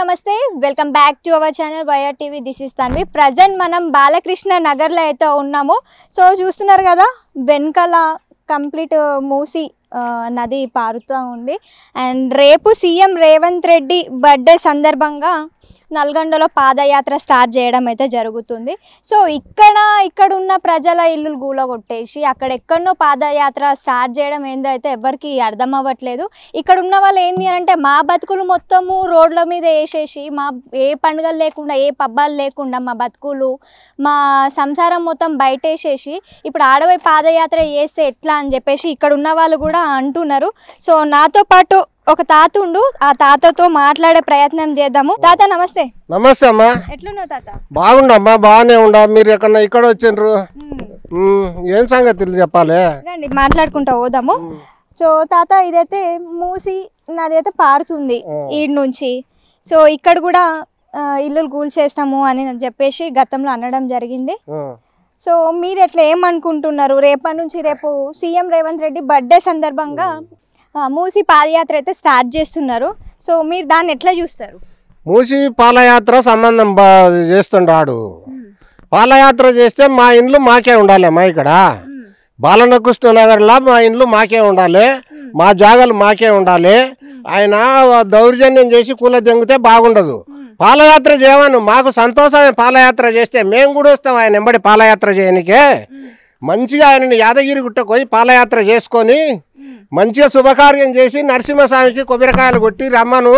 నమస్తే welcome back to our channel YR TV this is Tanvi present మనం బాలకృష్ణ నగర్లో అయితే ఉన్నాము సో చూస్తున్నారు కదా వెనకాల కంప్లీట్ మూసి నది పారుతూ ఉంది అండ్ రేపు సీఎం రేవంత్ రెడ్డి బర్త్డే సందర్భంగా నల్గొండలో పాదయాత్ర స్టార్ట్ చేయడం అయితే జరుగుతుంది సో ఇక్కడ ఇక్కడ ఉన్న ప్రజల ఇల్లులు గూలగొట్టేసి అక్కడ ఎక్కడనో పాదయాత్ర స్టార్ట్ చేయడం ఏందైతే ఎవరికి అర్థం అవ్వట్లేదు ఇక్కడ ఉన్న వాళ్ళు ఏంది అంటే మా బతుకులు మొత్తము రోడ్ల మీద వేసేసి మా ఏ పండుగలు లేకుండా ఏ పబ్బాలు లేకుండా మా బతుకులు మా సంసారం మొత్తం బయట వేసేసి ఇప్పుడు ఆడవై పాదయాత్ర చేస్తే ఎట్లా అని చెప్పేసి ఇక్కడ ఉన్న వాళ్ళు కూడా అంటున్నారు సో నాతో పాటు ఒక తాత ఉండు ఆ తాతతో మాట్లాడే ప్రయత్నం చేద్దాము తాత నమస్తే నమస్తే అమ్మా ఎట్లున్నావు తాత బాగుండమ్మా ఉండా మీరు ఎక్కడ ఇక్కడ వచ్చిండ్రు ఏం సంగతి చెప్పాలి మాట్లాడుకుంటా పోదాము సో తాత ఇదైతే మూసి నాదైతే పారుతుంది ఈ నుంచి సో ఇక్కడ కూడా ఇల్లులు కూల్చేస్తాము అని చెప్పేసి గతంలో అనడం జరిగింది సో మీరు ఎట్లా ఏమనుకుంటున్నారు రేపటి నుంచి రేపు సీఎం రేవంత్ రెడ్డి బర్త్డే సందర్భంగా మూసి పాదయాత్ర అయితే స్టార్ట్ చేస్తున్నారు సో మీరు దాన్ని ఎట్లా చూస్తారు మూసి పాలయాత్ర సంబంధం చేస్తుండాడు పాలయాత్ర చేస్తే మా ఇండ్లు మాకే ఉండాలి మా ఇక్కడ బాలనకృష్ణనగర్లో మా ఇండ్లు మాకే ఉండాలి మా జాగాలు మాకే ఉండాలి ఆయన దౌర్జన్యం చేసి కూల దెంగితే బాగుండదు పాలయాత్ర చేయమని మాకు సంతోషమే పాలయాత్ర చేస్తే మేము కూడా వస్తాం ఆయన వెంబడి పాలయాత్ర చేయనికే మంచిగా ఆయనని యాదగిరి గుట్ట పోయి పాలయాత్ర చేసుకొని మంచిగా శుభకార్యం చేసి నరసింహస్వామికి కొబ్బరికాయలు కొట్టి రమ్మను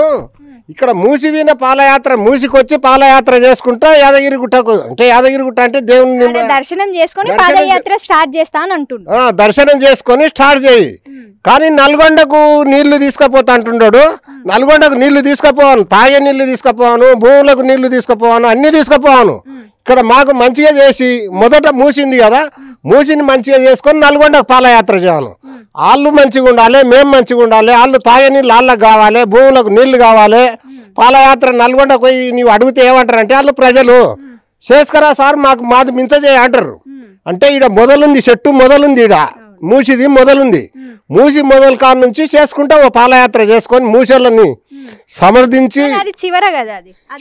ఇక్కడ మూసిపోయిన పాలయాత్ర మూసికొచ్చి పాలయాత్ర చేసుకుంటా యాదగిరిగుట్టకు అంటే యాదగిరిగుట్ట అంటే దేవుని దర్శనం చేసుకొని పాలయాత్ర స్టార్ట్ అని అంటుండు దర్శనం చేసుకుని స్టార్ట్ చేయి కానీ నల్గొండకు నీళ్లు తీసుకపోతా అంటుండడు నల్గొండకు నీళ్లు తీసుకపోవాను తాగే నీళ్లు తీసుకుపోవాను భూములకు నీళ్లు తీసుకుపోవాను అన్ని తీసుకుపోవాను ఇక్కడ మాకు మంచిగా చేసి మొదట మూసింది కదా మూసిని మంచిగా చేసుకొని నల్గొండకు పాలయాత్ర చేయాలి వాళ్ళు మంచిగా ఉండాలి మేము మంచిగా ఉండాలి వాళ్ళు తాగని నీళ్ళు వాళ్ళకి కావాలి భూములకు నీళ్లు కావాలి పాలయాత్ర నల్గొండ పోయి నీవు అడిగితే ఏమంటారంటే వాళ్ళు ప్రజలు చేసుకరా సార్ మాకు మాది మించజే అంటారు అంటే ఈడ మొదలుంది చెట్టు మొదలుంది ఈడ మూసిది మొదలుంది మూసి మొదలు కాడ నుంచి చేసుకుంటాం పాలయాత్ర చేసుకొని మూసేళ్ళని సమర్థించి చివర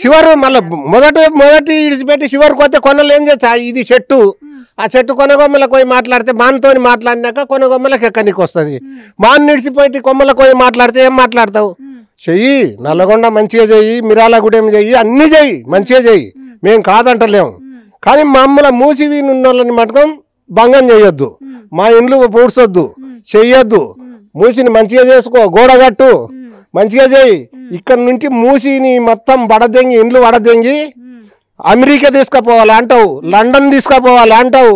చివరి మళ్ళీ మొదట మొదటి ఇడిచిపెట్టి చివరికి వస్తే కొనలు ఏం చేస్తా ఇది చెట్టు ఆ చెట్టు కొనగొమ్మల పోయి మాట్లాడితే మాన్తో మాట్లాడినాక కొనగొమ్మలకి ఎక్కడికి వస్తుంది మాన్ ఇడిచిపెట్టి కొమ్మల పోయి మాట్లాడితే ఏం మాట్లాడతావు చెయ్యి నల్లగొండ మంచిగా చెయ్యి మిరాల మిరాలగూడెం చెయ్యి అన్ని చెయ్యి మంచిగా చెయ్యి మేము కాదంటలేము కానీ మమ్మల్ని మూసివి వాళ్ళని మటుకం భంగం చేయొద్దు మా ఇండ్లు పూడ్చొద్దు చెయ్యొద్దు మూసిని మంచిగా చేసుకో గోడ కట్టు మంచిగా చేయి ఇక్కడ నుంచి మూసిని మొత్తం వడదెంగి ఇండ్లు వడదెంగి అమెరికా తీసుకుపోవాలి అంటావు లండన్ తీసుకుపోవాలి అంటావు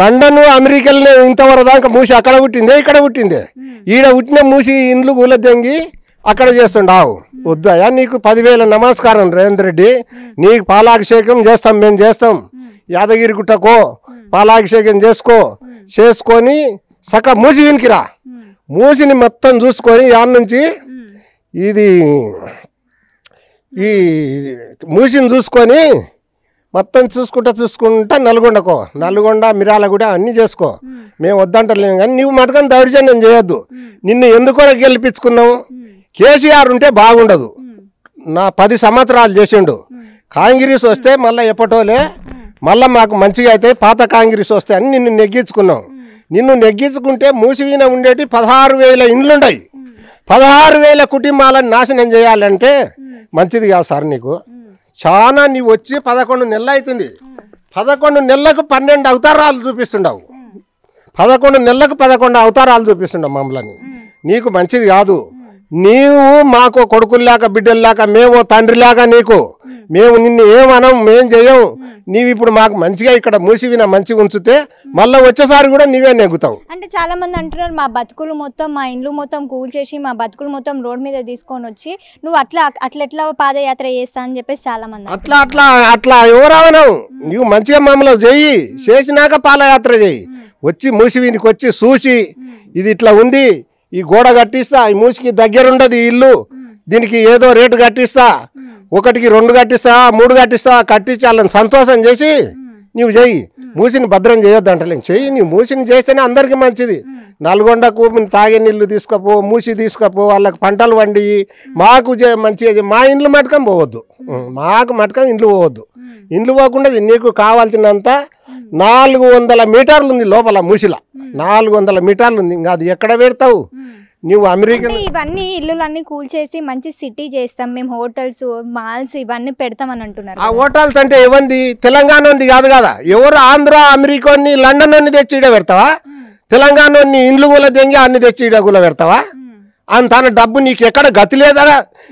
లండన్ అమెరికాలోనే ఇంతవరకు దాకా మూసి అక్కడ పుట్టిందే ఇక్కడ పుట్టిందే ఈడ పుట్టిన మూసి ఇండ్లు కూలదెంగి అక్కడ చేస్తుండావు వద్దయా నీకు పదివేల నమస్కారం రేవంత్ రెడ్డి నీకు పాలాభిషేకం చేస్తాం మేము చేస్తాం యాదగిరి గుట్టకో పాలాభిషేకం చేసుకో చేసుకొని సక మూసి వినికిరా మూసిని మొత్తం చూసుకొని యాడ్ నుంచి ఇది ఈ మూసిని చూసుకొని మొత్తం చూసుకుంటా చూసుకుంటా నల్గొండకో నల్గొండ మిరాలగూడ అన్నీ చేసుకో మేము వద్దంటలేము కానీ నువ్వు మటుకని దౌర్జన్యం చేయొద్దు నిన్ను ఎందుకు గెలిపించుకున్నావు కేసీఆర్ ఉంటే బాగుండదు నా పది సంవత్సరాలు చేసిండు కాంగ్రెస్ వస్తే మళ్ళీ ఎప్పటోలే మళ్ళీ మాకు మంచిగా అయితే పాత కాంగ్రెస్ వస్తే అని నిన్ను నెగ్గించుకున్నాం నిన్ను నెగ్గించుకుంటే మూసివీన ఉండేటి పదహారు వేల ఇండ్లుండయి పదహారు వేల కుటుంబాలను నాశనం చేయాలంటే మంచిది కాదు సార్ నీకు చాలా నీ వచ్చి పదకొండు నెలలు అవుతుంది పదకొండు నెలలకు పన్నెండు అవతారాలు చూపిస్తుండవు పదకొండు నెలలకు పదకొండు అవతారాలు చూపిస్తుండవు మమ్మల్ని నీకు మంచిది కాదు నీవు మాకు కొడుకుల్లాక బిడ్డల్లాక మేము తండ్రిలాగా నీకు మేము నిన్ను ఏమనం మేం చేయం నీవి ఇప్పుడు మాకు మంచిగా ఇక్కడ మూసివిన మంచిగా ఉంచితే మళ్ళీ వచ్చేసారి కూడా నీవే నెగ్గుతావు అంటే చాలా మంది అంటున్నారు మా బతుకులు మొత్తం మా ఇండ్లు మొత్తం కూల్చేసి మా బతుకులు మొత్తం రోడ్ మీద తీసుకొని వచ్చి నువ్వు అట్లా అట్లా ఎట్లా పాదయాత్ర చేస్తా అని చెప్పేసి చాలా మంది అట్లా అట్లా అట్లా ఎవరావనం నువ్వు మంచిగా మమ్మల్ని చెయ్యి చేసినాక పాదయాత్ర చెయ్యి వచ్చి మూసివినికి వచ్చి చూసి ఇది ఇట్లా ఉంది ఈ గోడ కట్టిస్తా ఈ మూసికి దగ్గరుండదు ఈ ఇల్లు దీనికి ఏదో రేటు కట్టిస్తా ఒకటికి రెండు కట్టిస్తా మూడు కట్టిస్తా కట్టించాలని సంతోషం చేసి నువ్వు చెయ్యి మూసిని భద్రం చేయొద్దు అంటలేం చెయ్యి నీ మూసిని చేస్తేనే అందరికీ మంచిది నల్గొండ కూపిని తాగే నీళ్లు తీసుకపో మూసి తీసుకపో వాళ్ళకి పంటలు వండి మాకు మంచిగా మా ఇండ్లు మటుకం పోవద్దు మాకు మటుకం ఇండ్లు పోవద్దు ఇండ్లు పోకుండా నీకు కావాల్సినంత నాలుగు వందల మీటర్లు ఉంది లోపల ముసిల నాలుగు వందల మీటర్లు ఉంది ఇంకా అది ఎక్కడ పెడతావు నువ్వు అమెరికా ఇవన్నీ ఇల్లులన్నీ కూల్చేసి మంచి సిటీ చేస్తాం మేము హోటల్స్ మాల్స్ ఇవన్నీ పెడతామని అంటున్నారు ఆ హోటల్స్ అంటే ఏమంది తెలంగాణ ఉంది కాదు కదా ఎవరు ఆంధ్ర అమెరికా లండన్ అన్ని తెచ్చి ఇడ పెడతావా తెలంగాణ ఇండ్లు కూడా తెంగి అన్ని తెచ్చి ఇడ కూడా పెడతావా తన డబ్బు నీకు ఎక్కడ గతి లేదా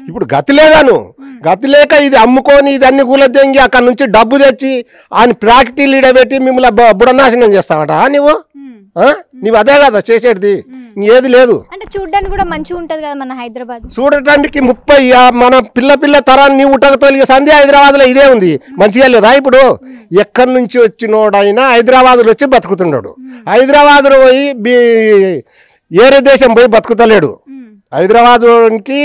ఇప్పుడు గతి లేదా నువ్వు గతి లేక ఇది అమ్ముకొని ఇదన్నీ కూలదెంగి అక్కడ నుంచి డబ్బు తెచ్చి ఆయన లీడ పెట్టి మిమ్మల్ని బుడనాశనం చేస్తావట నువ్వు hmm. నీవు అదే కదా చేసేది hmm. ఏది లేదు చూడడానికి కూడా మంచిగా ఉంటది కదా మన హైదరాబాద్ చూడటానికి ముప్పై మన పిల్ల పిల్ల తరాన్ని ఉటకతోలిగే సంధి హైదరాబాద్ లో ఇదే ఉంది hmm. మంచిగా లేదా ఇప్పుడు ఎక్కడి నుంచి వచ్చినోడైనా హైదరాబాద్ లో వచ్చి బతుకుతున్నాడు హైదరాబాద్ లో పోయి ఏరే దేశం పోయి బతుకుతలేడు హైదరాబాద్కి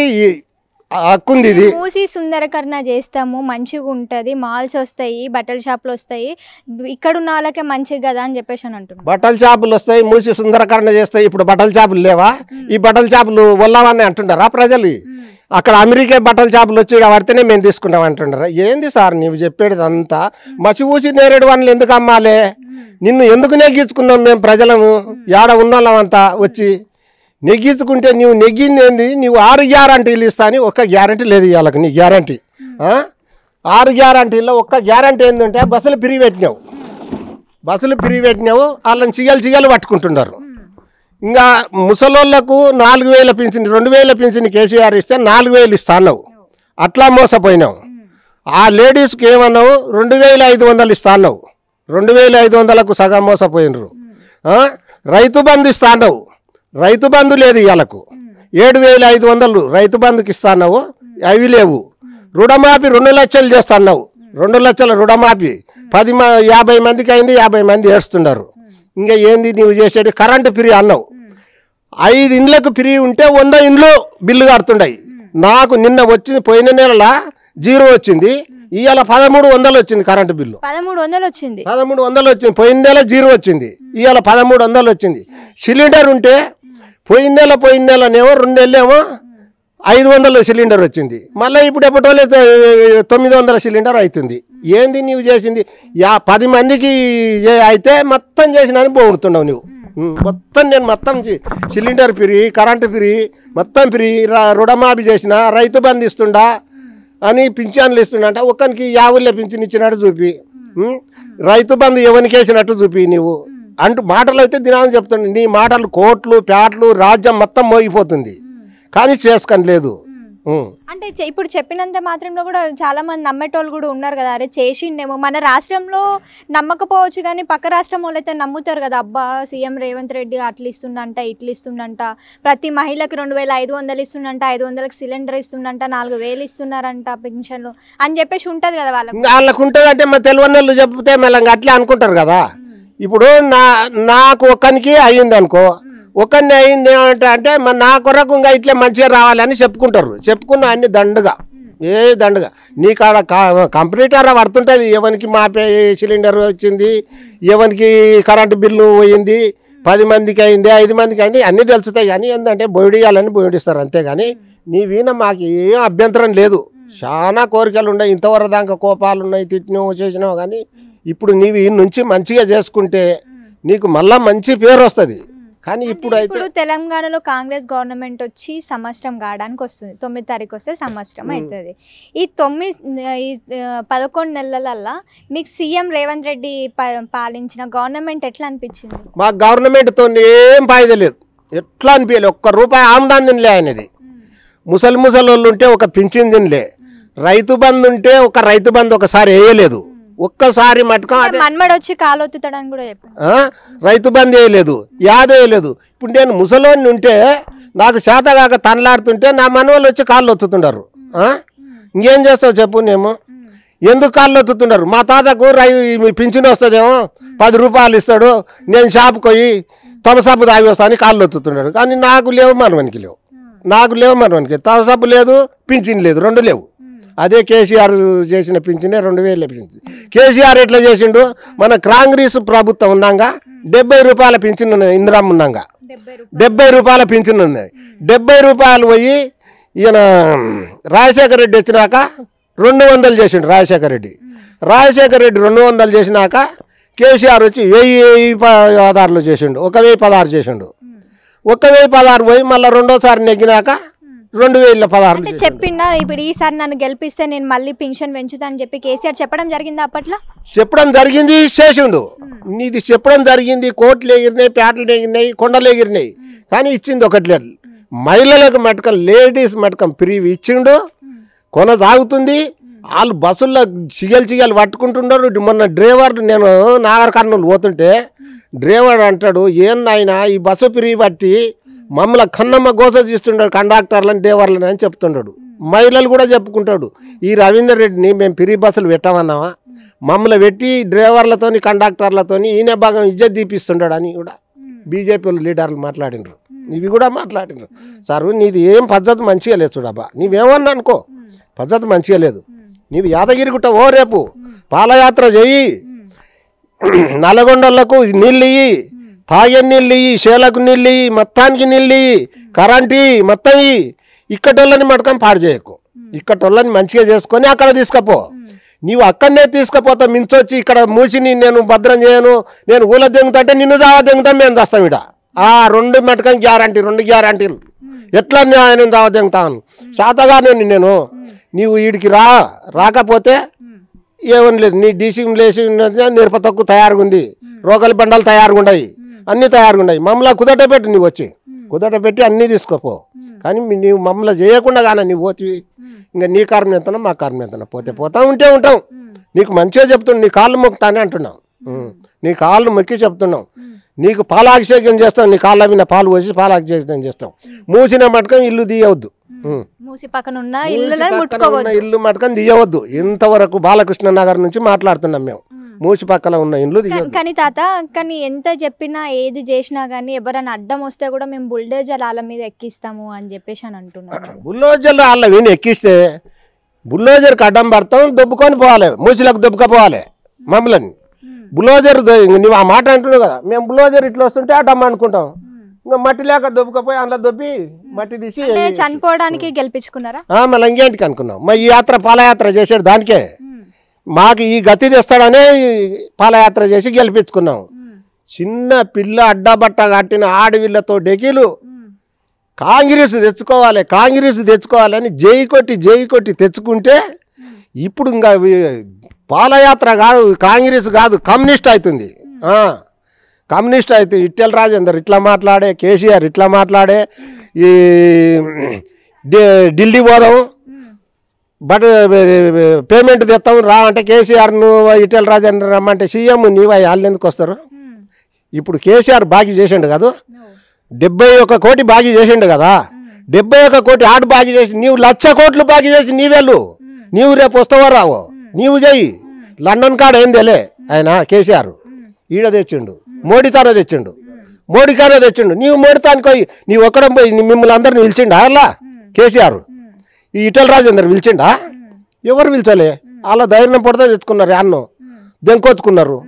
హక్కుంది ఇది మూసి సుందరకరణ చేస్తాము మంచిగా ఉంటుంది మాల్స్ వస్తాయి బట్టల షాపులు వస్తాయి ఇక్కడ ఉన్న వాళ్ళకే మంచిది కదా అని చెప్పేసి అని అంటున్నాను బట్టల షాపులు వస్తాయి మూసి సుందరకరణ చేస్తాయి ఇప్పుడు బట్టల షాపులు లేవా ఈ బట్టల షాపులు వల్లావని అంటుండరా ప్రజలు అక్కడ అమెరికా బట్టల షాపులు వచ్చి పడితేనే మేము తీసుకుంటాం అంటుండరా ఏంది సార్ నీవు చెప్పేది అంతా మసి ఊసి నేరేడు వాళ్ళు ఎందుకు అమ్మాలే నిన్ను ఎందుకు గీచుకున్నాం మేము ప్రజలము ఉన్న వాళ్ళం అంతా వచ్చి నెగ్గించుకుంటే నువ్వు నెగ్గింది ఏంది నీవు ఆరు గ్యారంటీలు ఇస్తా అని ఒక్క గ్యారంటీ లేదు ఇవాళకి నీ గ్యారంటీ ఆరు గ్యారంటీల్లో ఒక్క గ్యారంటీ ఏంటంటే బస్సులు పిరిగి పెట్టినావు బస్సులు పిరిగి పెట్టినావు వాళ్ళని చిగలు చిగలు పట్టుకుంటున్నారు ఇంకా ముసలోళ్లకు నాలుగు వేల పింఛన్ రెండు వేల పింఛన్ కేసీఆర్ ఇస్తే నాలుగు వేలు ఇస్తా అన్నావు అట్లా మోసపోయినావు ఆ లేడీస్కి ఏమన్నావు రెండు వేల ఐదు వందలు ఇస్తా అన్నావు రెండు వేల ఐదు వందలకు సగం మోసపోయినరు రైతు బంధు ఇస్తా అన్నావు రైతు బంధు లేదు ఇవాళకు ఏడు వేల ఐదు వందలు రైతు బంధుకి ఇస్తాన్నావు అవి లేవు రుణమాఫీ రెండు లక్షలు చేస్తాన్నావు రెండు లక్షల రుణమాఫీ పది యాభై మందికి అయింది యాభై మంది ఏడుస్తున్నారు ఇంకా ఏంది నువ్వు చేసేది కరెంటు ఫ్రీ అన్నావు ఐదు ఇండ్లకు ఫ్రీ ఉంటే వంద ఇండ్లు బిల్లు కడుతుండయి నాకు నిన్న వచ్చింది పోయిన నెలల జీరో వచ్చింది ఇవాళ పదమూడు వందలు వచ్చింది కరెంటు బిల్లు పదమూడు వందలు వచ్చింది పదమూడు వందలు వచ్చింది పోయిన నెల జీరో వచ్చింది ఇవాళ పదమూడు వందలు వచ్చింది సిలిండర్ ఉంటే పోయిన నెల పోయిన నెలనేమో రెండు వెళ్ళామో ఐదు వందల సిలిండర్ వచ్చింది మళ్ళీ ఇప్పుడు ఎప్పటివల్లే తొమ్మిది వందల సిలిండర్ అవుతుంది ఏంది నువ్వు చేసింది యా పది మందికి అయితే మొత్తం అని పోగొడుతున్నావు నువ్వు మొత్తం నేను మొత్తం సిలిండర్ ఫ్రీ కరెంటు ఫ్రీ మొత్తం ఫ్రీ రుణమాఫీ చేసిన రైతు బంధు ఇస్తుండా అని పింఛన్లు ఇస్తుండ అంటే యావుల్లే పింఛన్ ఇచ్చినట్టు చూపి రైతు బంధు ఎవరికి వేసినట్టు చూపి నువ్వు అంటూ మాటలు అయితే దినాన్ని చెప్తుంది నీ మాటలు కోట్లు ప్యాట్లు రాజ్యం మొత్తం మోగిపోతుంది కానీ చేసుకొని లేదు అంటే ఇప్పుడు చెప్పినంత మాత్రంలో కూడా చాలా మంది నమ్మేటోళ్ళు కూడా ఉన్నారు కదా అరే చేసిండేమో మన రాష్ట్రంలో నమ్మకపోవచ్చు కానీ పక్క రాష్ట్రం వాళ్ళైతే నమ్ముతారు కదా అబ్బా సీఎం రేవంత్ రెడ్డి అట్లా ఇస్తుండంట ఇట్లు ఇస్తుండంట ప్రతి మహిళకి రెండు వేల ఐదు వందలు ఇస్తుండంట ఐదు వందలకి సిలిండర్ ఇస్తుండంట నాలుగు వేలు ఇస్తున్నారంట పెన్షన్లు అని చెప్పేసి ఉంటుంది కదా వాళ్ళకి వాళ్ళకు ఉంటుంది అంటే మన తెలియని వాళ్ళు చెప్తే మళ్ళీ అట్లే అనుకుంటారు కదా ఇప్పుడు నా నాకు ఒక్కనికి అయ్యింది అనుకో ఒక్కరిని అయ్యింది ఏమంటే అంటే మన నా కొరకు ఇంకా ఇట్లా మంచిగా రావాలని చెప్పుకుంటారు చెప్పుకున్న అన్ని దండుగా ఏ దండుగా నీకాడ అలా పడుతుంటుంది ఎవరికి మాపే సిలిండర్ వచ్చింది ఎవరికి కరెంటు బిల్లు పోయింది పది మందికి అయింది ఐదు మందికి అయింది అన్నీ తెలుస్తాయి కానీ ఏంటంటే బోడియాలని బోడిస్తారు అంతేగాని నీ వీణ మాకు ఏం అభ్యంతరం లేదు చాలా కోరికలు ఉన్నాయి ఇంతవరకు దాకా కోపాలు ఉన్నాయి తిట్టినవు చేసినావు కానీ ఇప్పుడు నీవు ఈ నుంచి మంచిగా చేసుకుంటే నీకు మళ్ళా మంచి పేరు వస్తుంది కానీ ఇప్పుడు ఇప్పుడు తెలంగాణలో కాంగ్రెస్ గవర్నమెంట్ వచ్చి సంవత్సరం కావడానికి వస్తుంది తొమ్మిది తారీఖు వస్తే సంవత్సరం అవుతుంది ఈ తొమ్మిది పదకొండు నెలలల్లా మీకు సీఎం రేవంత్ రెడ్డి పాలించిన గవర్నమెంట్ ఎట్లా అనిపించింది మా గవర్నమెంట్తో ఏం ఫాయిదా ఎట్లా అనిపించలేదు ఒక్క రూపాయి ఆమదాన్ తినలే ఆయనది ముసలి ముసలి వాళ్ళు ఉంటే ఒక పింఛన్ తినలే రైతు బంధు ఉంటే ఒక రైతు బంధు ఒకసారి వేయలేదు ఒక్కసారి మటుకం వచ్చి కాలొత్తుతాడని కూడా రైతు బంద్ వేయలేదు యాదేయలేదు ఇప్పుడు నేను ముసలోని ఉంటే నాకు శాతగాక తనలాడుతుంటే నా మనవాళ్ళు వచ్చి కాళ్ళు ఒత్తుతుంటారు ఇంకేం చేస్తావు చెప్పు నేను ఎందుకు కాళ్ళు ఒత్తుతున్నారు మా తాతకు రై పింఛన్ వస్తుందేమో పది రూపాయలు ఇస్తాడు నేను షాప్ పోయి తమసబ్బు తాగి వస్తాను కాళ్ళు ఒత్తుతున్నాడు కానీ నాకు లేవు మనవనికి లేవు నాకు లేవు మనవనికి తమసబ్బు లేదు పింఛన్ లేదు రెండు లేవు అదే కేసీఆర్ చేసిన పింఛనే రెండు వేలు పింఛన్ కేసీఆర్ ఎట్లా చేసిండు మన కాంగ్రెస్ ప్రభుత్వం ఉన్నాగా డెబ్బై రూపాయల పింఛన్ ఉన్నాయి ఇందిరామ్ ఉన్నాగా డెబ్బై రూపాయల పింఛన్ ఉన్నాయి డెబ్బై రూపాయలు పోయి ఈయన రాజశేఖర రెడ్డి వచ్చినాక రెండు వందలు చేసిండు రాజశేఖర రెడ్డి రాజశేఖర రెడ్డి రెండు వందలు చేసినాక కేసీఆర్ వచ్చి వెయ్యి పదహారులో చేసిండు ఒక వెయ్యి పదహారు చేసిండు ఒక వెయ్యి పదహారు పోయి మళ్ళీ రెండోసారి నెగ్గినాక రెండు వేల పదహారు చెప్పిండా ఇప్పుడు ఈసారి నన్ను గెలిపిస్తే నేను మళ్ళీ పెన్షన్ పెంచుతాను చెప్పి కేసీఆర్ చెప్పడం జరిగింది అప్పట్లో చెప్పడం జరిగింది చేసిండు నీది చెప్పడం జరిగింది కోట్లు ఎగిరినాయి పేటలు ఎగిరినాయి కొండలు ఎగిరినాయి కానీ ఇచ్చింది ఒకటి లేదు మహిళలకు మటకం లేడీస్ మటకం ఫ్రీ ఇచ్చిండు కొనసాగుతుంది వాళ్ళు బస్సుల్లో చిగలు చిగలు పట్టుకుంటున్నారు మొన్న డ్రైవర్ నేను నాగర్ పోతుంటే డ్రైవర్ అంటాడు ఏం నాయన ఈ బస్సు ఫ్రీ పట్టి మమ్మల్ని కన్నమ్మ గోస తీస్తుంటాడు కండక్టర్లని డ్రైవర్లని అని చెప్తుంటాడు మహిళలు కూడా చెప్పుకుంటాడు ఈ రవీందర్ రెడ్డిని మేము పిరి బస్సులు పెట్టమన్నామా మమ్మల్ని పెట్టి డ్రైవర్లతోని కండక్టర్లతోని ఈయన భాగం ఇజ్జత్ తీపిస్తుండడు అని కూడా బీజేపీ లీడర్లు మాట్లాడినరు ఇవి కూడా మాట్లాడినరు సార్ నీది ఏం పద్ధతి మంచిగా లేదు చూడబ్బా నీవేమన్నా అనుకో పద్ధతి మంచిగా లేదు నీవు యాదగిరి గుట్ట ఓ రేపు పాలయాత్ర చెయ్యి నల్లగొండలకు నీళ్ళు ఇయ్యి తాగని నీళ్ళు శేలకు నీళ్ళు మొత్తానికి నీళ్ళు కరెంటు మొత్తం ఇక్కటోళ్ళని మటకం పాడు చేయకు ఇక్కటోళ్ళని మంచిగా చేసుకొని అక్కడ తీసుకపో నీవు అక్కడనే తీసుకపోతా మించొచ్చి ఇక్కడ మూసిని నేను భద్రం చేయను నేను ఊళ్ళ దెంగుతాంటే నిన్ను దావా దెంగుతాం మేము తెస్తాం ఇడ ఆ రెండు మటకం గ్యారంటీ రెండు గ్యారంటీలు ఎట్లా నేను దావా దెంగుతాను శాతగానే నేను నీవు వీడికి రా రాకపోతే ఏమని లేదు నీ డీసీ లేసి నేర్ప తయారుగా ఉంది రోగలి బండలు తయారుగా ఉన్నాయి అన్నీ ఉన్నాయి మమ్మల్ని కుదట పెట్టి నువ్వు వచ్చి కుదట పెట్టి అన్నీ తీసుకోపో కానీ నీవు మమ్మల్ని చేయకుండా కానీ నువ్వు పోతివి ఇంకా నీ కారణం ఎంతనో మా కారణం ఎంతనో పోతే పోతా ఉంటే ఉంటాం నీకు మంచిగా చెప్తున్నావు నీ కాళ్ళు మొక్కుతానే అంటున్నాం నీ కాళ్ళు మొక్కి చెప్తున్నాం నీకు పాలాభిషేకం చేస్తాం నీ కాళ్ళ మీద పాలు పోసి పాలాభిషేకం చేస్తాం మూసిన మటుకం ఇల్లు తీయవద్దు ఇల్లు మటుకం తీయవద్దు ఇంతవరకు బాలకృష్ణ నగర్ నుంచి మాట్లాడుతున్నాం మేము మూసి పక్కల ఉన్న ఇండ్లు కానీ తాత కానీ ఎంత చెప్పినా ఏది చేసినా కానీ ఎవరైనా అడ్డం వస్తే కూడా మేము బుల్డోజర్ వాళ్ళ మీద ఎక్కిస్తాము అని చెప్పేసి అని అంటున్నాం బుల్డోజర్ వాళ్ళ మీద ఎక్కిస్తే కి అడ్డం పడతాం దుబ్బుకొని పోవాలి మూసిలకు దుబ్బుకపోవాలి మమ్మల్ని బుల్డోజర్ నువ్వు ఆ మాట అంటున్నావు కదా మేము బుల్డోజర్ ఇట్లా వస్తుంటే అడ్డం అనుకుంటాం ఇంకా మట్టి లేక దొబ్బకపోయి అందులో దొబ్బి మట్టి తీసి చనిపోవడానికి గెలిపించుకున్నారా మళ్ళీ ఇంకేంటికి అనుకున్నాం మా ఈ యాత్ర పాలయాత్ర చేసాడు దానికే మాకు ఈ గతి తెస్తాడనే పాలయాత్ర చేసి గెలిపించుకున్నాం చిన్న పిల్ల అడ్డబట్ట కట్టిన ఆడవిళ్ళతో డెకిలు కాంగ్రెస్ తెచ్చుకోవాలి కాంగ్రెస్ తెచ్చుకోవాలని జై కొట్టి జై కొట్టి తెచ్చుకుంటే ఇప్పుడు ఇంకా పాలయాత్ర కాదు కాంగ్రెస్ కాదు కమ్యూనిస్ట్ అవుతుంది కమ్యూనిస్ట్ అయితే ఇట్టెల రాజేందర్ ఇట్లా మాట్లాడే కేసీఆర్ ఇట్లా మాట్లాడే ఈ ఢిల్లీ పోదాం బట్ పేమెంట్ తెస్తాం రా అంటే కేసీఆర్ నువ్వు ఇటల్ రాజేంద్ర రమ్మంటే సీఎం నీవై వాళ్ళు ఎందుకు వస్తారు hmm. ఇప్పుడు కేసీఆర్ బాగీ చేసిండు కాదు డెబ్బై ఒక్క కోటి బాగీ చేసిండు కదా hmm. డెబ్బై ఒక్క కోటి ఆట బాగీ చేసి నీవు లక్ష కోట్లు బాగీ చేసి నీవెళ్ళు hmm. నీవు రేపు వస్తావో రావు నీవు చేయి లండన్ కాడ ఏం తెలే ఆయన కేసీఆర్ ఈడ తెచ్చిండు మోడీ తాన తెచ్చిండు మోడీ కాడ తెచ్చిండు నీవు మోడీ తానికి పోయి నీవు ఒక్కడం పోయి మిమ్మల్ని అందరినీ నిలిచిండు అలా కేసీఆర్ ఈ ఇటల్ రాజేందర్ పిలిచిండా ఎవరు పిలిచాలి అలా ధైర్యం పడితే తెచ్చుకున్నారు అన్ను దెంకొచ్చుకున్నారు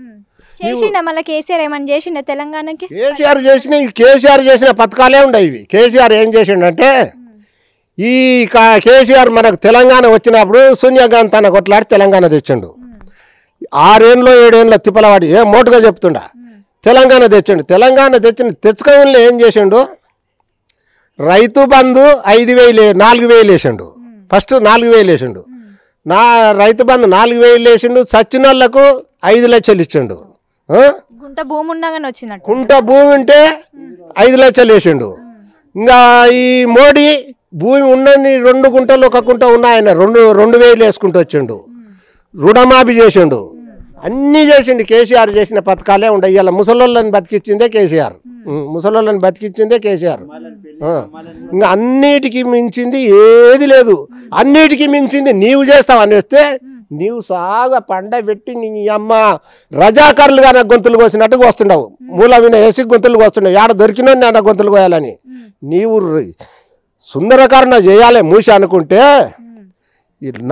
కేసీఆర్ కేసీఆర్ చేసిన కేసీఆర్ చేసిన పథకాలే ఉండవు ఇవి కేసీఆర్ ఏం చేసిండంటే ఈ కేసీఆర్ మనకు తెలంగాణ వచ్చినప్పుడు సోనియా గాంధీ తన కొట్లాడి తెలంగాణ తెచ్చిండు ఆరేళ్ళలో ఏడేళ్ళలో తిప్పలవాడి ఏ మోటుగా చెప్తుండా తెలంగాణ తెచ్చిండు తెలంగాణ తెచ్చిన తెచ్చుకోవాలని ఏం చేసిండు రైతు బంధు ఐదు వేలు నాలుగు వేలు వేసిండు ఫస్ట్ నాలుగు వేలు వేసిండు నా రైతు బంధు నాలుగు వేలు వేసిండు సచ్చినోళ్లకు ఐదు లక్షలు ఇచ్చిండు గుంట భూమి ఉండగానే వచ్చిన గుంట భూమి ఉంటే ఐదు లక్షలు వేసిండు ఇంకా ఈ మోడీ భూమి ఉండని రెండు గుంటలు ఒక గుంట ఉన్నాయన రెండు రెండు వేలు వేసుకుంటూ వచ్చిండు రుణమాఫీ చేసిండు అన్నీ చేసిండు కేసీఆర్ చేసిన పథకాలే ఉండవు ఇవాళ ముసలోళ్ళని బతికిచ్చిందే కేసీఆర్ hmm. ముసలోళ్ళని బతికిచ్చిందే కేసీఆర్ ఇంకా అన్నిటికీ మించింది ఏది లేదు hmm. అన్నిటికీ మించింది నీవు అని వస్తే hmm. నీవు సాగా పండ పెట్టి నీ అమ్మ రజాకర్లుగా కానీ గొంతులు కోసినట్టు వస్తుండవు మూల విన వేసి గొంతులు కోస్తుండవు ఏడ దొరికినా నేను గొంతులు కోయాలని నీవు సుందరకరణ చేయాలి మూసి అనుకుంటే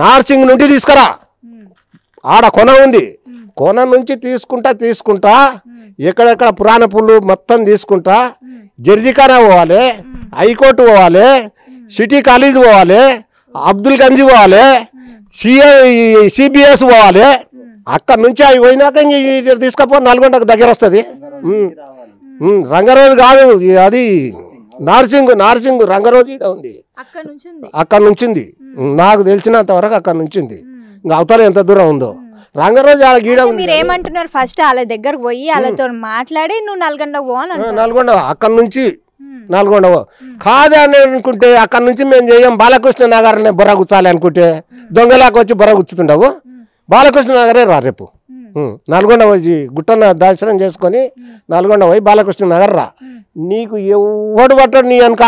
నార్సింగ్ నుండి తీసుకురా ఆడ కొన ఉంది కోన నుంచి తీసుకుంటా తీసుకుంటా ఎక్కడెక్కడ పురాణ పుల్లు మొత్తం తీసుకుంటా జర్జికానా పోవాలి హైకోర్టు పోవాలి సిటీ కాలేజ్ పోవాలి అబ్దుల్ గంజ్ పోవాలి సిఏ సిబిఎస్ పోవాలి అక్కడ నుంచి అవి పోయినాక తీసుకపో నల్గొండకు దగ్గర వస్తుంది రంగరోజు కాదు అది నార్సింగ్ నార్సింగ్ రంగరోజు ఇక్కడ ఉంది అక్కడ నుంచింది నాకు తెలిసినంత వరకు అక్కడ నుంచింది ఇంకా అవతల ఎంత దూరం ఉందో రంగారాజుంటున్నారు వాళ్ళ గీడ ఉంది ఏమంటున్నారు ఫస్ట్ వాళ్ళ దగ్గరకు పోయి వాళ్ళతో మాట్లాడి నువ్వు నల్గొండ నల్గొండ అక్కడి నుంచి నల్గొండ కాదు అని అనుకుంటే అక్కడి నుంచి మేము చేయం బాలకృష్ణ నగర్నే బుర్ర గుచ్చాలి అనుకుంటే దొంగలాకు వచ్చి బుర్ర గుచ్చుతుండవు బాలకృష్ణ నగరే రా రేపు నల్గొండ పోయి గుట్టన దర్శనం చేసుకొని నల్గొండ పోయి బాలకృష్ణ నగర్ రా నీకు ఎవడు పట్టడు నీ వెనక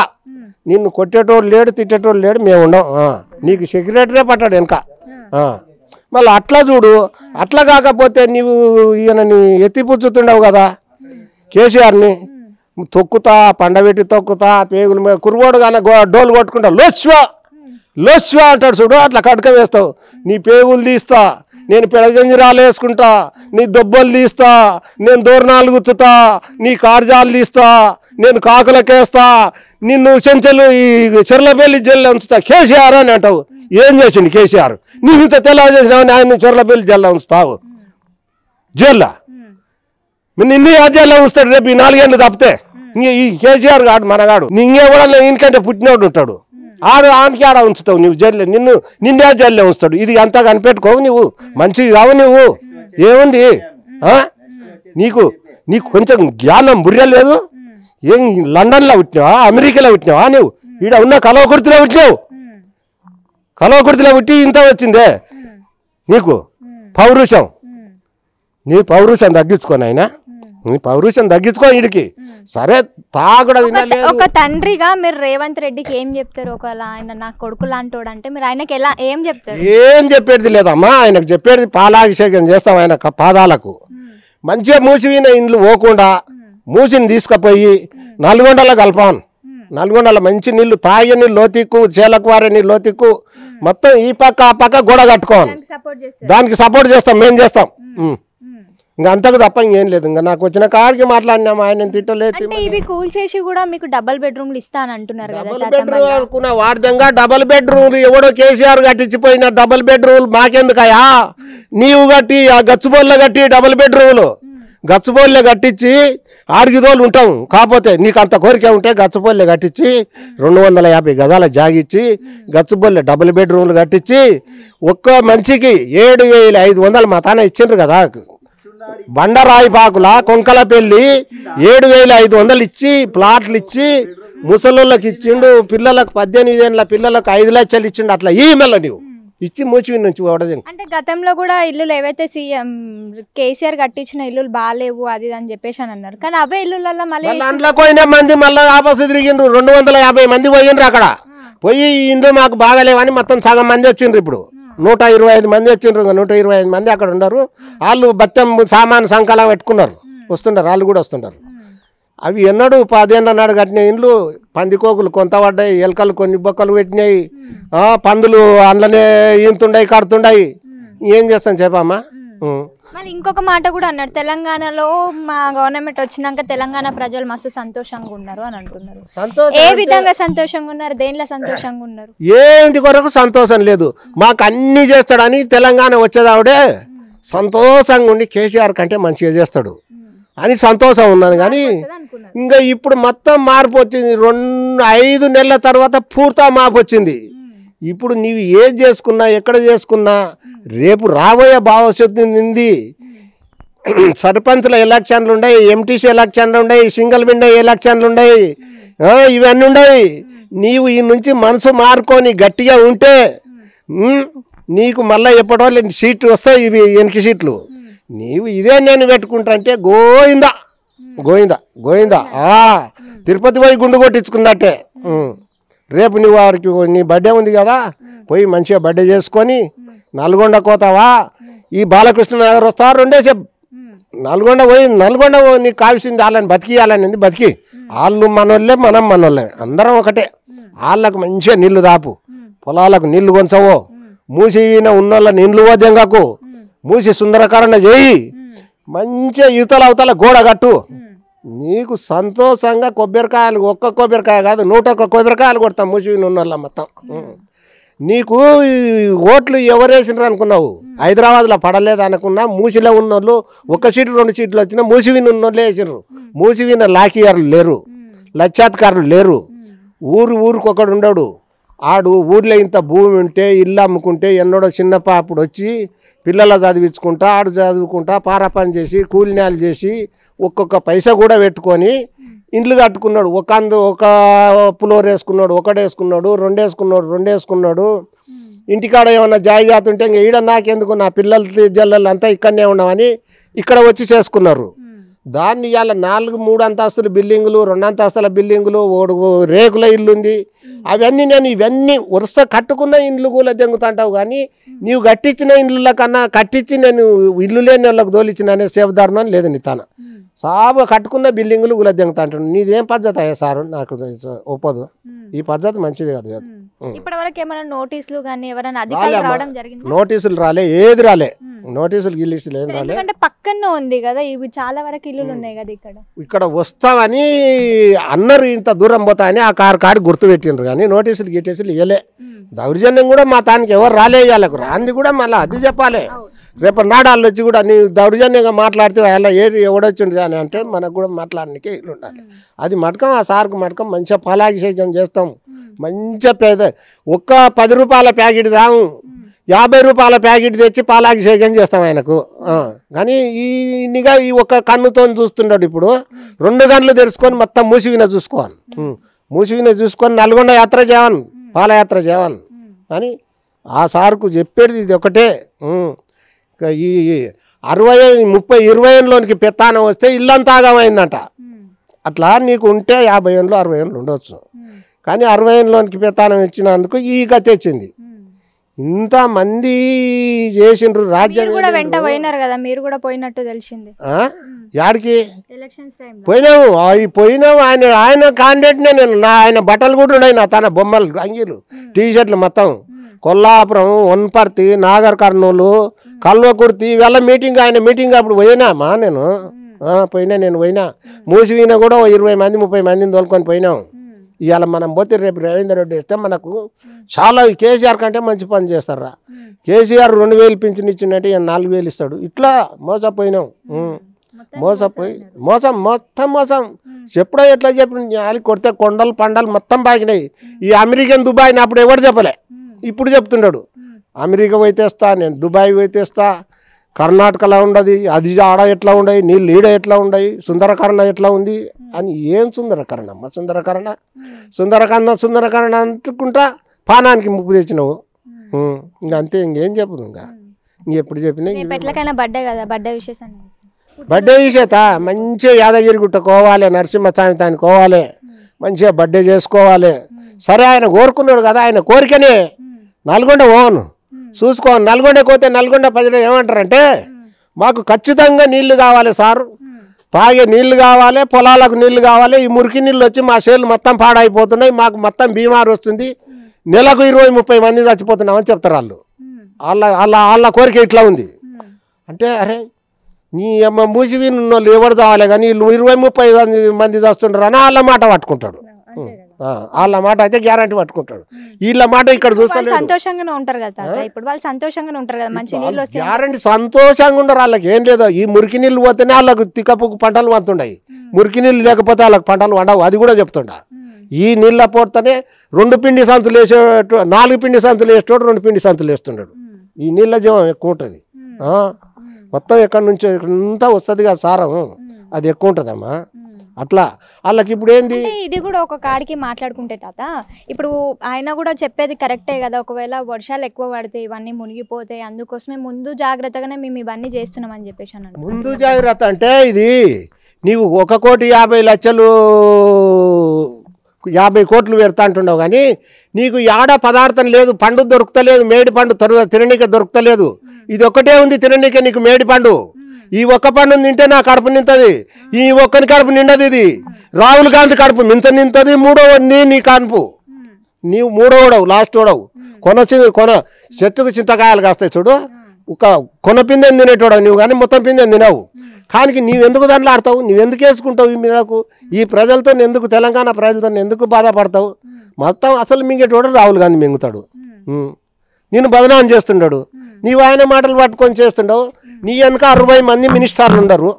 నిన్ను కొట్టేటోడు లేడు తిట్టేటోడు లేడు మేము ఉండవు నీకు సెక్రటరీ పట్టాడు వెనక మళ్ళీ అట్లా చూడు అట్లా కాకపోతే నీవు ఈయనని ఎత్తిపుచ్చుతుండవు కదా కేసీఆర్ని తొక్కుతా పండబెట్టి తొక్కుతా పేగులు మీద కుర్రోడు కానీ డోలు కొట్టుకుంటా లోస్వా లోస్వా అంటాడు చూడు అట్లా కడక వేస్తావు నీ పేగులు తీస్తా నేను పెడజంజిరాలు వేసుకుంటా నీ దొబ్బలు తీస్తా నేను దూరణాలు గుచ్చుతా నీ కార్జాలు తీస్తా నేను కాకులకేస్తా నిన్ను చెంచెలు ఈ చెర్లపల్లి జైల్లో ఉంచుతా కేసీఆర్ అని అంటావు ఏం చేసిండు కేసీఆర్ నీ ఇంత తెల్లవారు చేసినావు ఆయన చెర్లపల్లి జైల్లో ఉంచుతావు జైల్లో నిన్ను ఆ జైల్లో ఉంచుతాడు రేపు ఈ నాలుగేళ్ళు తప్పితే ఈ కేసీఆర్ కాడు మనగాడు ఇంకే కూడా ఇంకంటే పుట్టినోడు ఉంటాడు ఆడ ఆమెకి ఆడ ఉంచుతావు నువ్వు జైల్లో నిన్ను నిన్నే జైల్లో ఉంచుతాడు ఇది అంతా కనిపెట్టుకోవు నువ్వు మంచివి కావు నువ్వు ఏముంది నీకు నీకు కొంచెం జ్ఞానం బుర్ర లేదు ఏం లండన్లో పుట్టినావా అమెరికాలో పుట్టినావా నువ్వు ఈడ ఉన్న కలవకుర్తిలో పుట్టినావు కలవకుర్తిలో పుట్టి ఇంత వచ్చిందే నీకు పౌరుషం నీ పౌరుషం తగ్గించుకొని అయినా పౌరుషం తగ్గించుకో వీడికి సరే తాగడం ఒక తండ్రిగా మీరు రేవంత్ రెడ్డికి ఏం చెప్తారు ఒకవేళ ఆయన నా కొడుకు లాంటి అంటే మీరు ఆయనకి ఎలా ఏం చెప్తారు ఏం చెప్పేది లేదమ్మా ఆయనకు చెప్పేది పాలాభిషేకం చేస్తాం ఆయన పాదాలకు మంచిగా మూసివిన ఇండ్లు పోకుండా మూసిని తీసుకుపోయి నల్గొండలో కలపాను నల్గొండలో మంచి నీళ్లు తాగే నీళ్ళు లోతిక్కు వారే నీళ్ళు లోతిక్కు మొత్తం ఈ పక్క ఆ పక్క గోడ కట్టుకోవాలి దానికి సపోర్ట్ చేస్తాం మేము చేస్తాం ఇంకా అంతకు తప్ప ఇంకేం లేదు ఇంకా నాకు వచ్చిన కాడికి మాట్లాడినా ఆయన తిట్టలేదు ఇవి కూల్ చేసి కూడా మీకు డబల్ బెడ్రూమ్లు ఇస్తానంటున్నారు డబల్ బెడ్రూమ్ అనుకున్న వాడిదంగా డబల్ బెడ్రూమ్లు ఎవడో కేసీఆర్ కట్టించిపోయిన డబల్ బెడ్రూమ్లు మాకెందుకయా నీవు కట్టి ఆ గచ్చిబోళ్ళ కట్టి డబల్ బెడ్రూమ్లు గచ్చబోళ్ళే కట్టించి ఆడిగిదోళ్ళు ఉంటాం కాకపోతే నీకు అంత కోరిక ఉంటే గచ్చబోళ్ళే కట్టించి రెండు వందల యాభై గదాల జాగిచ్చి గచ్చబోళ్ళే డబుల్ బెడ్రూమ్లు కట్టించి ఒక్క మనిషికి ఏడు వేల ఐదు వందలు మా తానే ఇచ్చిండ్రు కదా బండరాయిపాకుల కొంకలపల్లి ఏడు వేల ఐదు వందలు ఇచ్చి ప్లాట్లు ఇచ్చి ముసలిళ్ళకి ఇచ్చిండు పిల్లలకు పద్దెనిమిది ఏళ్ళ పిల్లలకు ఐదు లక్షలు ఇచ్చిండు అట్లా ఈ మెల్ల నువ్వు ఇచ్చి మూచివి నుంచి అంటే గతంలో కూడా ఇల్లులు ఏవైతే సీఎం కేసీఆర్ కట్టించిన ఇల్లులు బాగాలేవు అది అని చెప్పేసి అని అన్నారు కానీ అవే ఇల్లు మళ్ళీ పోయిన మంది మళ్ళీ ఆపోజిట్ తిరిగిండ్రు రెండు వందల యాభై మంది పోయిండ్రు అక్కడ పోయి ఇల్లు మాకు బాగాలేవని మొత్తం సగం మంది వచ్చిండ్రు ఇప్పుడు నూట ఇరవై ఐదు మంది వచ్చిండ్రు నూట ఇరవై ఐదు మంది అక్కడ ఉన్నారు వాళ్ళు బత్తం సామాను సంకలం పెట్టుకున్నారు వస్తుంటారు వాళ్ళు కూడా వస్తుంటారు అవి ఎన్నడూ పదేళ్ళ నాడు కట్టిన ఇండ్లు పందికోకులు కొంత పడ్డాయి ఎలకలు కొన్ని బొక్కలు పెట్టినాయి పందులు అందులోనే ఈంతుండయి కడుతుండయి ఏం చేస్తాం చెప్పమ్మా మరి ఇంకొక మాట కూడా అన్నాడు తెలంగాణలో మా గవర్నమెంట్ వచ్చినాక తెలంగాణ ప్రజలు మస్తు సంతోషంగా ఉన్నారు అని అంటున్నారు ఏ విధంగా సంతోషంగా ఉన్నారు దేనిలో సంతోషంగా ఉన్నారు ఏంటి కొరకు సంతోషం లేదు మాకు అన్ని చేస్తాడని తెలంగాణ వచ్చేదావిడే సంతోషంగా ఉండి కేసీఆర్ కంటే మంచిగా చేస్తాడు అని సంతోషం ఉన్నది కానీ ఇంకా ఇప్పుడు మొత్తం మార్పు వచ్చింది రెండు ఐదు నెలల తర్వాత పూర్తి మార్పు వచ్చింది ఇప్పుడు నీవు ఏం చేసుకున్నా ఎక్కడ చేసుకున్నా రేపు రాబోయే భవిష్యత్తు నింది సర్పంచ్ల ఎలక్షన్లు ఉన్నాయి ఎంటీసీ ఎలక్షన్లు ఉన్నాయి సింగిల్ విండో ఎలక్షన్లు ఉన్నాయి ఇవన్నీ ఉన్నాయి నీవు ఈ నుంచి మనసు మార్కొని గట్టిగా ఉంటే నీకు మళ్ళీ ఎప్పటివల్ల సీట్లు వస్తాయి ఇవి వెనక సీట్లు నీవు ఇదే నేను పెట్టుకుంటా అంటే గోయిందా గోయిందా గోయిందా తిరుపతి పోయి గుండు కొట్టించుకున్నట్టే రేపు నీ వారికి నీ బర్త్డే ఉంది కదా పోయి మంచిగా బర్త్డే చేసుకొని నల్గొండ కోతావా ఈ బాలకృష్ణ నగర్ వస్తారు రెండే చెప్ నల్గొండ పోయి నల్గొండ నీకు కావాల్సింది వాళ్ళని బతికియాలని బతికి వాళ్ళు మనోళ్ళే మనం మనోళ్ళే అందరం ఒకటే వాళ్ళకు మంచిగా నీళ్లు దాపు పొలాలకు నీళ్లు కొంచవో మూసి ఉన్నోళ్ళ పోదేం వద్దెంగకు మూసి సుందరకరణ చేయి మంచిగా యువతల అవతల గోడ కట్టు నీకు సంతోషంగా కొబ్బరికాయలు ఒక్క కొబ్బరికాయ కాదు నూట ఒక్క కొబ్బరికాయలు కొడతాం ముసివి నున్నోళ్ళ మొత్తం నీకు ఓట్లు ఎవరేసినారు అనుకున్నావు హైదరాబాద్లో పడలేదు అనుకున్నా మూసిలో ఉన్నోళ్ళు ఒక సీటు రెండు సీట్లు వచ్చినా మూసివిన ఉన్నోళ్ళే వేసినారు మూసివిన లాకీయర్లు లేరు లక్ష్యాధికారులు లేరు ఊరు ఊరికి ఒకడు ఉండడు ఆడు ఊర్లో ఇంత భూమి ఉంటే ఇల్లు అమ్ముకుంటే ఎన్నడో చిన్న పాపుడు వచ్చి పిల్లల చదివించుకుంటా ఆడు చదువుకుంటా పారాపని చేసి కూలినాలు చేసి ఒక్కొక్క పైస కూడా పెట్టుకొని ఇండ్లు కట్టుకున్నాడు ఒక అంద ఒక ఫ్లోర్ వేసుకున్నాడు వేసుకున్నాడు రెండేసుకున్నాడు రెండేసుకున్నాడు ఇంటికాడ ఏమన్నా జాయి జాతుంటే ఇంక ఈడ నాకెందుకు నా పిల్లల జల్లలు అంతా ఇక్కడనే ఉన్నామని ఇక్కడ వచ్చి చేసుకున్నారు దాన్ని ఇవాళ నాలుగు మూడు అంతస్తుల బిల్డింగులు రెండు అంతస్తుల బిల్డింగులు ఓడు రేకుల ఇల్లు ఉంది అవన్నీ నేను ఇవన్నీ వరుస కట్టుకున్న ఇండ్లు కూడా దెంగుతుంటావు కానీ నీవు కట్టించిన ఇండ్ల కన్నా కట్టించి నేను ఇల్లు లేని వాళ్ళకి తోలిచ్చిన అనే సేవధర్మం అని లేదు నీ తన సాబు కట్టుకున్న బిల్డింగులు కూడా దెంగుతుంటాను నీదేం పద్ధతి అయ్యా సారు నాకు ఒప్పదు ఈ పద్ధతి మంచిది కాదు ఇప్పటివరకు ఏమైనా నోటీసులు కానీ ఎవరైనా నోటీసులు రాలే ఏది రాలే నోటీసులు గిల్లిస్టులు ఏం రాలే ఎందుకంటే ఉంది కదా ఇవి చాలా వరకు ఉన్నాయి కదా ఇక్కడ ఇక్కడ వస్తామని అన్నారు ఇంత దూరం పోతా అని ఆ కారు కాడి గుర్తు పెట్టిండ్రు కానీ నోటీసులు గిట్టేసులు ఇవ్వలే దౌర్జన్యం కూడా మా తానికి ఎవరు రాలే ఇవ్వాలకు రాంది కూడా మళ్ళీ అది చెప్పాలి రేపు నాడాళ్ళు వచ్చి కూడా నీ దౌర్జన్యంగా మాట్లాడితే అలా ఏది ఎవడొచ్చిండు అని అంటే మనకు కూడా మాట్లాడడానికి ఇల్లు ఉండాలి అది మటకం ఆ సార్కు మటకం మంచిగా పాలాభిషేకం చేస్తాం మంచిగా పేద ఒక్క పది రూపాయల ప్యాకెట్ దాము యాభై రూపాయల ప్యాకెట్ తెచ్చి పాలాభిషేకం చేస్తాం ఆయనకు కానీ నిఘా ఈ ఒక్క కన్నుతో చూస్తున్నాడు ఇప్పుడు రెండు గంటలు తెలుసుకొని మొత్తం మూసివిన చూసుకోవాలి మూసివిన చూసుకొని నల్గొండ యాత్ర చేయను పాలయాత్ర చేయాలి కానీ ఆ సార్కు చెప్పేది ఇది ఒకటే ఈ అరవై ముప్పై ఇరవై ఏళ్ళలోనికి పెత్తానం వస్తే ఇల్లంతా ఆగమైందంట అట్లా నీకు ఉంటే యాభై ఏళ్ళు అరవై ఏళ్ళు ఉండొచ్చు కానీ అరవై ఏళ్ళలోనికి పెత్తానం ఇచ్చినందుకు ఈ గతి వచ్చింది ఇంతమంది చేసిండ్రు రాజ్యం కూడా వెంట పోయినారు కదా మీరు కూడా పోయినట్టు తెలిసింది యాడికి పోయినాము పోయినాము ఆయన ఆయన కాండిడేట్నే నేను నా ఆయన బట్టలు కూడా ఉన్నాయి నా తన బొమ్మలు అంగీలు టీ షర్ట్లు మొత్తం కొల్లాపురం వన్పర్తి నాగర్ కర్నూలు కల్వకుర్తి వీళ్ళ మీటింగ్ ఆయన మీటింగ్ అప్పుడు పోయినామా నేను పోయినా నేను పోయినా మూసిపోయినా కూడా ఇరవై మంది ముప్పై మందిని తోలుకొని పోయినాము ఇవాళ మనం పోతే రేపు రవీందర్ రెడ్డి ఇస్తే మనకు చాలా కేసీఆర్ కంటే మంచి పని చేస్తారా కేసీఆర్ రెండు వేలు పింఛన్ ఇచ్చిందంటే ఈయన నాలుగు వేలు ఇస్తాడు ఇట్లా మోసపోయినాం మోసపోయి మోసం మొత్తం మోసం ఎప్పుడో ఎట్లా చెప్పిన వాళ్ళు కొడితే కొండలు పండలు మొత్తం బాగినాయి ఈ అమెరికన్ దుబాయ్ అప్పుడు ఎవరు చెప్పలే ఇప్పుడు చెప్తున్నాడు అమెరికా పోయితే నేను దుబాయ్ పోయి కర్ణాటకలో ఉండదు అది ఆడ ఎట్లా ఉండయి నీ లీడ ఎట్లా ఉండయి సుందరకరణ ఎట్లా ఉంది అని ఏం సుందరకరణ అమ్మ సుందరకరణ సుందరకరణ సుందరకరణ అనుకుంటా పానానికి ముప్పు తెచ్చినావు ఇంకా అంతే ఇంకేం చెప్పదు ఇంకా ఇంకెప్పుడు చెప్పినా బడ్డే బర్త్డే చేసేత మంచిగా యాదగిరి గుట్ట కోవాలి నరసింహస్వామి తాను కోవాలి మంచిగా బర్త్డే చేసుకోవాలి సరే ఆయన కోరుకున్నాడు కదా ఆయన కోరికనే నల్గొండ ఓను చూసుకో నల్గొండ పోతే నల్గొండ ప్రజలు ఏమంటారంటే మాకు ఖచ్చితంగా నీళ్లు కావాలి సారు తాగే నీళ్లు కావాలి పొలాలకు నీళ్లు కావాలి ఈ మురికి నీళ్ళు వచ్చి మా చేలు మొత్తం పాడైపోతున్నాయి మాకు మొత్తం బీమారు వస్తుంది నెలకు ఇరవై ముప్పై మంది చచ్చిపోతున్నామని చెప్తారు వాళ్ళు వాళ్ళ వాళ్ళ వాళ్ళ కోరిక ఇట్లా ఉంది అంటే అరే నీ అమ్మ మూసివి వాళ్ళు ఎవరు కావాలి కానీ వీళ్ళు ఇరవై ముప్పై మంది చస్తుండ్రు అని వాళ్ళ మాట పట్టుకుంటాడు వాళ్ళ మాట అయితే గ్యారంటీ పట్టుకుంటాడు వీళ్ళ మాట ఇక్కడ చూస్తాను సంతోషంగానే ఉంటారు కదా ఇప్పుడు వాళ్ళు సంతోషంగానే ఉంటారు కదా మంచి నీళ్ళు వస్తే గ్యారంటీ సంతోషంగా ఉండరు వాళ్ళకి ఏం లేదు ఈ మురికి నీళ్ళు పోతేనే వాళ్ళకు తిక్కపుకు పంటలు వంతున్నాయి మురికి నీళ్ళు లేకపోతే వాళ్ళకి పంటలు వండవు అది కూడా చెప్తుండ ఈ నీళ్ళ పోతేనే రెండు పిండి సంతులు వేసే నాలుగు పిండి సంతులు వేసేటోడు రెండు పిండి సంతులు వేస్తుండడు ఈ నీళ్ళ జీవం ఎక్కువ ఉంటుంది మొత్తం ఎక్కడి నుంచో అంతా వస్తుంది కదా సారం అది ఎక్కువ ఉంటుందమ్మా అట్లా వాళ్ళకి ఇప్పుడు ఏంది ఇది కూడా ఒక కాడికి మాట్లాడుకుంటే తాత ఇప్పుడు ఆయన కూడా చెప్పేది కరెక్టే కదా ఒకవేళ వర్షాలు ఎక్కువ పడితే ఇవన్నీ మునిగిపోతాయి అందుకోసమే ముందు జాగ్రత్తగానే మేము ఇవన్నీ చేస్తున్నామని చెప్పేసి అన్నాడు ముందు జాగ్రత్త అంటే ఇది నీవు ఒక కోటి యాభై లక్షలు యాభై కోట్లు పెడతా అంటున్నావు కానీ నీకు ఏడ పదార్థం లేదు పండు దొరుకుతలేదు మేడి పండు తిననీక దొరుకుతలేదు ఇది ఒక్కటే ఉంది తిననీక నీకు మేడి పండు ఈ ఒక్క పండు తింటే నా కడుపు నింతది ఈ ఒక్కని కడుపు నిండదు ఇది రాహుల్ గాంధీ కడుపు మించ నింతది మూడో నీ నీ కనుపు నీవు మూడో ఓడవు లాస్ట్ ఓడవు కొన కొన చెట్టుకు చింతకాయలు కాస్తాయి చూడు ఒక కొన పిందెని తినేటోడవు నువ్వు కానీ మొత్తం పిందెని తినవు కానీ నీవెందుకు దాంట్లో ఆడతావు నువ్వెందుకు వేసుకుంటావు ఈ నాకు ఈ ప్రజలతో ఎందుకు తెలంగాణ ప్రజలతో ఎందుకు బాధపడతావు మొత్తం అసలు మింగేటోడు రాహుల్ గాంధీ మింగుతాడు నేను బదనాం చేస్తుండడు నీవు ఆయన మాటలు పట్టుకొని చేస్తుండవు నీ వెనక అరవై మంది మినిస్టర్లు ఉండరు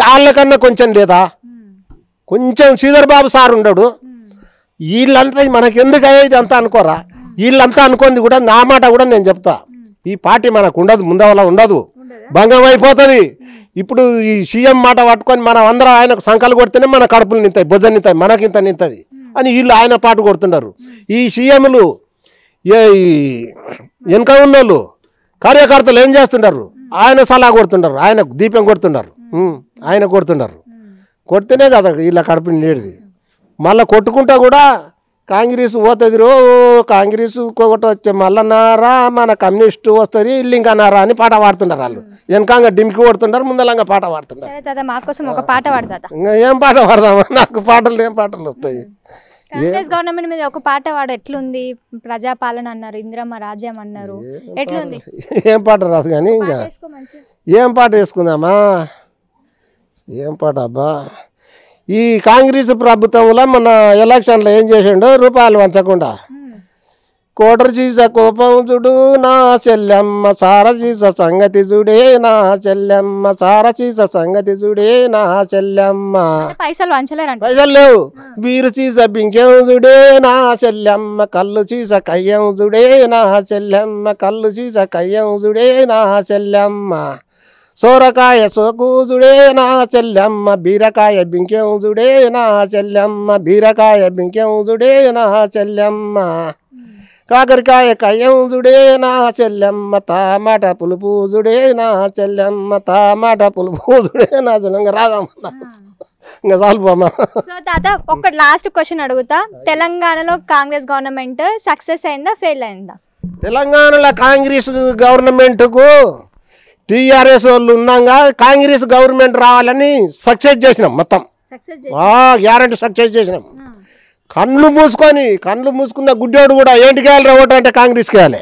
వాళ్ళకన్నా కొంచెం లేదా కొంచెం శ్రీధర్ బాబు సార్ ఉండడు వీళ్ళంతా మనకెందుకు ఇది అంతా అనుకోరా వీళ్ళంతా అనుకుంది కూడా నా మాట కూడా నేను చెప్తా ఈ పార్టీ మనకు ఉండదు ముందవలా ఉండదు భంగం అయిపోతుంది ఇప్పుడు ఈ సీఎం మాట పట్టుకొని మనం అందరం ఆయనకు సంకలు కొడితేనే మన కడుపులు నింతాయి భుజం నింతాయి ఇంత నింతది అని వీళ్ళు ఆయన పాట కొడుతున్నారు ఈ సీఎంలు వెనక ఉన్నోళ్ళు కార్యకర్తలు ఏం చేస్తుంటారు ఆయన సలహా కొడుతున్నారు ఆయన దీపం కొడుతున్నారు ఆయన కొడుతున్నారు కొడితేనే కదా ఇలా కడుపు నీడిది మళ్ళీ కొట్టుకుంటా కూడా కాంగ్రెస్ పోతుందిరో కాంగ్రెస్ ఒకటి వచ్చే మల్లన్నారా మన కమ్యూనిస్ట్ వస్తుంది నారా అని పాట పాడుతున్నారు వాళ్ళు వెనకంగా డిమ్కి కొడుతున్నారు ముందలంగా పాట పాడుతున్నారు మాకోసం ఒక పాట పాడతా ఏం పాట పాడదామా నాకు పాటలు ఏం పాటలు వస్తాయి కాంగ్రెస్ గవర్నమెంట్ మీద ఒక పాట వాడు ఎట్లుంది ప్రజాపాలన అన్నారు ఇందిరమ్మ రాజ్యం అన్నారు ఎట్లుంది ఏం పాట రాదు కానీ ఇంకా ఏం పాట వేసుకుందామా ఏం పాట అబ్బా ఈ కాంగ్రెస్ ప్రభుత్వంలో మన ఎలక్షన్లో ఏం చేసిండో రూపాయలు వంచకుండా కోటర్ చీస కోపం చూడు నా చెల్లెమ్మ సార చీస సంగతి చూడే నా చెల్లెమ్మ సార చీస సంగతి చూడే నా చెల్లెమ్మ పైసలు పైసలు లేవు బీరు చీస బింకెం చూడే నా చెల్లెమ్మ కళ్ళు చీస కయ్యం చూడే నా చెల్లెమ్మ కళ్ళు చీస కయ్యం చూడే నా చెల్లెమ్మ సోరకాయ సోకూజుడే నా చెల్లెమ్మ బీరకాయ బింకెంజుడే నా చెల్లెమ్మ బీరకాయ బింకెంజుడే నా చెల్లెమ్మ కాకరకాయ కయ్యంజుడే నా చెల్లెమ్మ తామాట పులుపూజుడే నా చెల్లెమ్మ తామాట పులుపూజుడే నా చెల్లెమ్మ రాదమ్మ ఇంకా చాలు సో ఒక లాస్ట్ క్వశ్చన్ అడుగుతా తెలంగాణలో కాంగ్రెస్ గవర్నమెంట్ సక్సెస్ అయిందా ఫెయిల్ అయిందా తెలంగాణలో కాంగ్రెస్ గవర్నమెంట్కు టీఆర్ఎస్ వాళ్ళు ఉన్నాగా కాంగ్రెస్ గవర్నమెంట్ రావాలని సక్సెస్ చేసినాం మొత్తం గ్యారంటీ సక్సెస్ చేసినాం కళ్ళు మూసుకొని కళ్ళు మూసుకున్న గుడ్డోడు కూడా ఏంటి కేయాలి ఓటు అంటే కాంగ్రెస్కి వెళ్ళి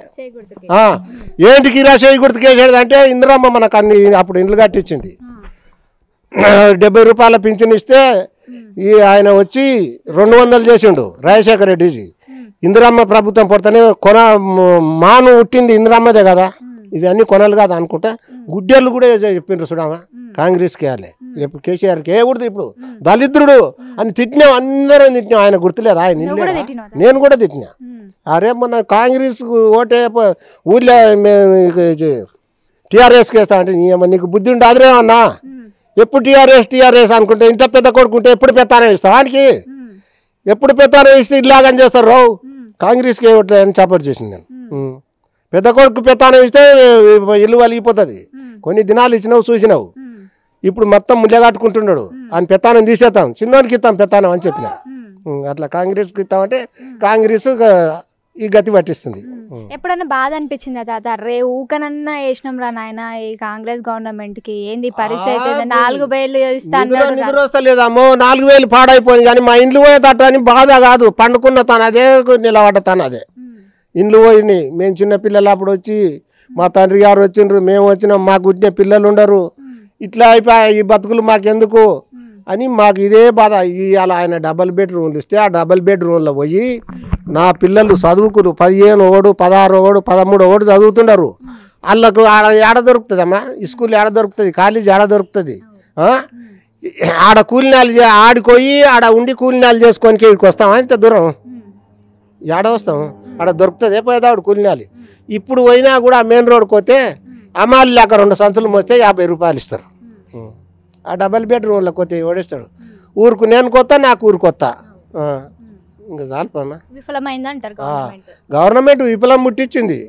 ఏంటికి ఇలా చేయకూడదు కేసాడు అంటే ఇందిరమ్మ మనకు అన్ని అప్పుడు ఇండ్లు కట్టించింది డెబ్బై రూపాయల పింఛన్ ఇస్తే ఈ ఆయన వచ్చి రెండు వందలు చేసిండు రాజశేఖర రెడ్డిజీ ఇందిరమ్మ ప్రభుత్వం పడితేనే కొన మాను ఉట్టింది ఇందిరమ్మదే కదా ఇవన్నీ కొనాలి కాదు అనుకుంటా గుడ్డేళ్ళు కూడా చెప్పిండ్రు చూడమా కాంగ్రెస్కి వేయాలి ఇప్పుడు కేసీఆర్కి వేయకూడదు ఇప్పుడు దళిద్రుడు అని తిట్టినాం అందరం తిట్టినాం ఆయన గుర్తులేదు ఆయన నేను కూడా తిట్టినా అరే మొన్న కాంగ్రెస్ ఓటే ఊళ్ళో టీఆర్ఎస్కి వేస్తా అంటే నీకు బుద్ధి అదే అన్నా ఎప్పుడు టీఆర్ఎస్ టీఆర్ఎస్ అనుకుంటే ఇంత పెద్ద కొడుకుంటే ఎప్పుడు పెత్తానే ఇస్తాం ఆయనకి ఎప్పుడు పెత్తానే ఇస్తే ఇలాగని చేస్తారు రావు కాంగ్రెస్కి వేయట్లేదు అని చేసింది నేను పెద్ద కొడుకు పెత్తానం ఇస్తే ఇల్లు వలిగిపోతుంది కొన్ని దినాలు ఇచ్చినావు చూసినావు ఇప్పుడు మొత్తం ముల్లెగాట్టుకుంటున్నాడు ఆయన పెత్తానం తీసేద్దాం చిన్నోడికి ఇస్తాం పెత్తానం అని చెప్పిన అట్లా కాంగ్రెస్కి ఇస్తామంటే కాంగ్రెస్ ఈ గతి పట్టిస్తుంది ఎప్పుడన్నా బాధ అనిపించిందా తాత రే ఊకనన్నా వేసినాం రా నాయన ఈ కాంగ్రెస్ గవర్నమెంట్ కి ఏంది పరిస్థితి నాలుగు వేలు ఇస్తాను నాలుగు వేలు పాడైపోయింది కానీ మా ఇంట్లో పోయేదట అని బాధ కాదు పండుకున్న తను అదే నిలబడతాను అదే ఇండ్లు పోయినాయి మేము చిన్నపిల్లలు అప్పుడు వచ్చి మా తండ్రి గారు వచ్చిండ్రు మేము వచ్చినాం మాకు వచ్చిన పిల్లలు ఉండరు ఇట్లా అయిపోయి ఈ బతుకులు మాకెందుకు అని మాకు ఇదే బాధ ఇవాళ ఆయన డబల్ బెడ్రూమ్లు ఇస్తే ఆ డబల్ బెడ్రూమ్లో పోయి నా పిల్లలు చదువుకురు పదిహేను ఒకడు పదహారు ఒకడు పదమూడు ఒకడు చదువుతుండరు వాళ్ళకు ఆడ ఏడ దొరుకుతుందమ్మా స్కూల్ ఏడ దొరుకుతుంది కాలేజీ ఏడ దొరుకుతుంది ఆడ కూలినాలు ఆడిపోయి ఆడ ఉండి కూలినాలు చేసుకొని ఇక్కడికి వస్తాం ఇంత దూరం ఏడ వస్తాం అక్కడ దొరుకుతుంది పోయేది ఆవిడ కూలినాలి ఇప్పుడు పోయినా కూడా ఆ మెయిన్ రోడ్కి పోతే అమాలి లేక రెండు సంచులు మోస్తే యాభై రూపాయలు ఇస్తారు ఆ డబల్ బెడ్రూమ్లకు పోతే ఓడిస్తాడు ఊరుకు నేను కొత్త నాకు ఊరు కొత్త ఇంకా చాలా విఫలమైందంటారు గవర్నమెంట్ విఫలం ముట్టించింది